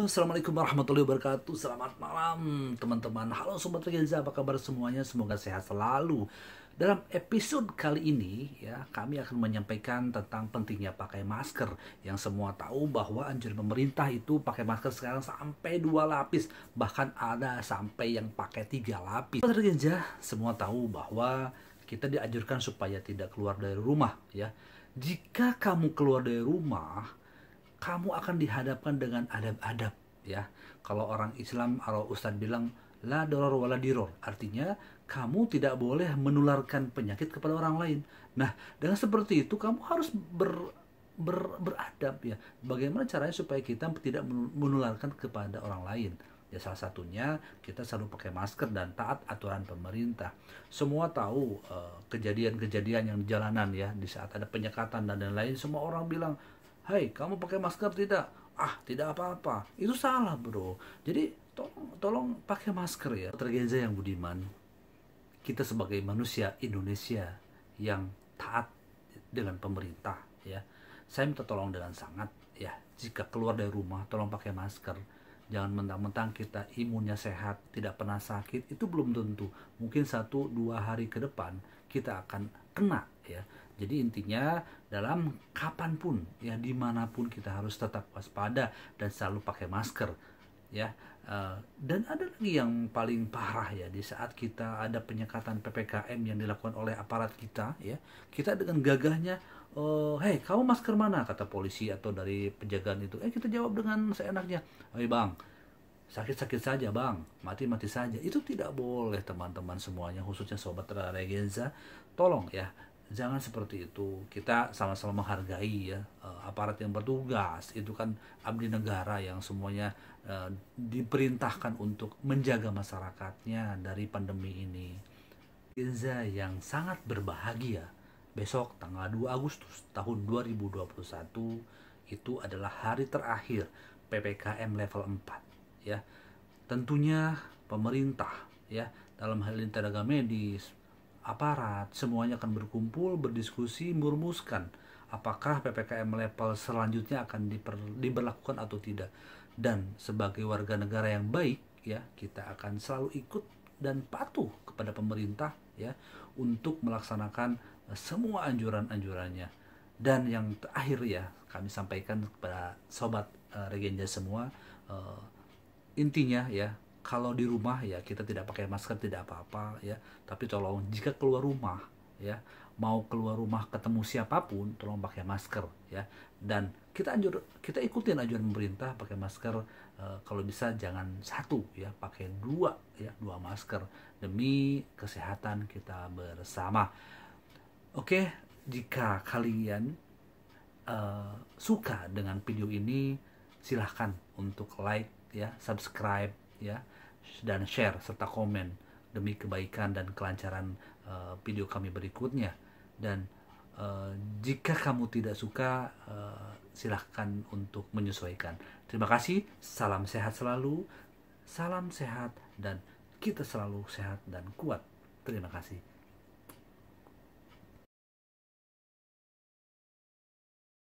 Assalamualaikum warahmatullahi wabarakatuh Selamat malam teman-teman Halo Sobat Regenza apa kabar semuanya Semoga sehat selalu Dalam episode kali ini ya Kami akan menyampaikan tentang pentingnya pakai masker Yang semua tahu bahwa anjuran pemerintah itu Pakai masker sekarang sampai dua lapis Bahkan ada sampai yang pakai tiga lapis Sobat Regenza semua tahu bahwa kita dianjurkan supaya tidak keluar dari rumah ya jika kamu keluar dari rumah kamu akan dihadapkan dengan adab-adab ya. Kalau orang Islam atau ustadz bilang la doror wala diror, artinya kamu tidak boleh menularkan penyakit kepada orang lain. Nah, dengan seperti itu kamu harus ber, ber beradab ya. Bagaimana caranya supaya kita tidak menularkan kepada orang lain? Ya salah satunya kita selalu pakai masker dan taat aturan pemerintah. Semua tahu eh, kejadian-kejadian uh, yang di jalanan ya, di saat ada penyekatan dan lain-lain, semua orang bilang Hai, kamu pakai masker tidak? Ah, tidak apa-apa. Itu salah, bro. Jadi, tolong, tolong pakai masker ya. tergenza yang budiman, kita sebagai manusia Indonesia yang taat dengan pemerintah, ya. Saya minta tolong dengan sangat, ya. Jika keluar dari rumah, tolong pakai masker. Jangan mentang-mentang kita imunnya sehat, tidak pernah sakit, itu belum tentu. Mungkin satu dua hari ke depan kita akan kena, ya jadi intinya dalam kapanpun ya dimanapun kita harus tetap waspada dan selalu pakai masker ya. Eh, dan ada lagi yang paling parah ya di saat kita ada penyekatan ppkm yang dilakukan oleh aparat kita ya kita dengan gagahnya oh hei kamu masker mana kata polisi atau dari penjagaan itu eh kita jawab dengan seenaknya hei bang sakit-sakit saja bang, mati-mati saja. Itu tidak boleh teman-teman semuanya, khususnya sobat Regenza. Tolong ya, jangan seperti itu kita sama-sama menghargai ya eh, aparat yang bertugas itu kan abdi negara yang semuanya uh, diperintahkan untuk menjaga masyarakatnya dari pandemi ini Inza yang sangat berbahagia besok tanggal 2 Agustus tahun 2021 itu adalah hari terakhir PPKM level 4 ya tentunya pemerintah ya dalam hal ini tenaga medis aparat, semuanya akan berkumpul, berdiskusi, merumuskan apakah PPKM level selanjutnya akan diper, diberlakukan atau tidak. Dan sebagai warga negara yang baik, ya, kita akan selalu ikut dan patuh kepada pemerintah ya untuk melaksanakan eh, semua anjuran-anjurannya. Dan yang terakhir ya, kami sampaikan kepada sobat uh, eh, Regenja semua uh, intinya ya kalau di rumah ya kita tidak pakai masker tidak apa-apa ya tapi tolong jika keluar rumah ya mau keluar rumah ketemu siapapun tolong pakai masker ya dan kita anjur kita ikutin anjuran pemerintah pakai masker e, kalau bisa jangan satu ya pakai dua ya dua masker demi kesehatan kita bersama oke jika kalian e, suka dengan video ini silahkan untuk like ya subscribe ya dan share serta komen demi kebaikan dan kelancaran uh, video kami berikutnya dan uh, jika kamu tidak suka uh, silahkan untuk menyesuaikan terima kasih salam sehat selalu salam sehat dan kita selalu sehat dan kuat terima kasih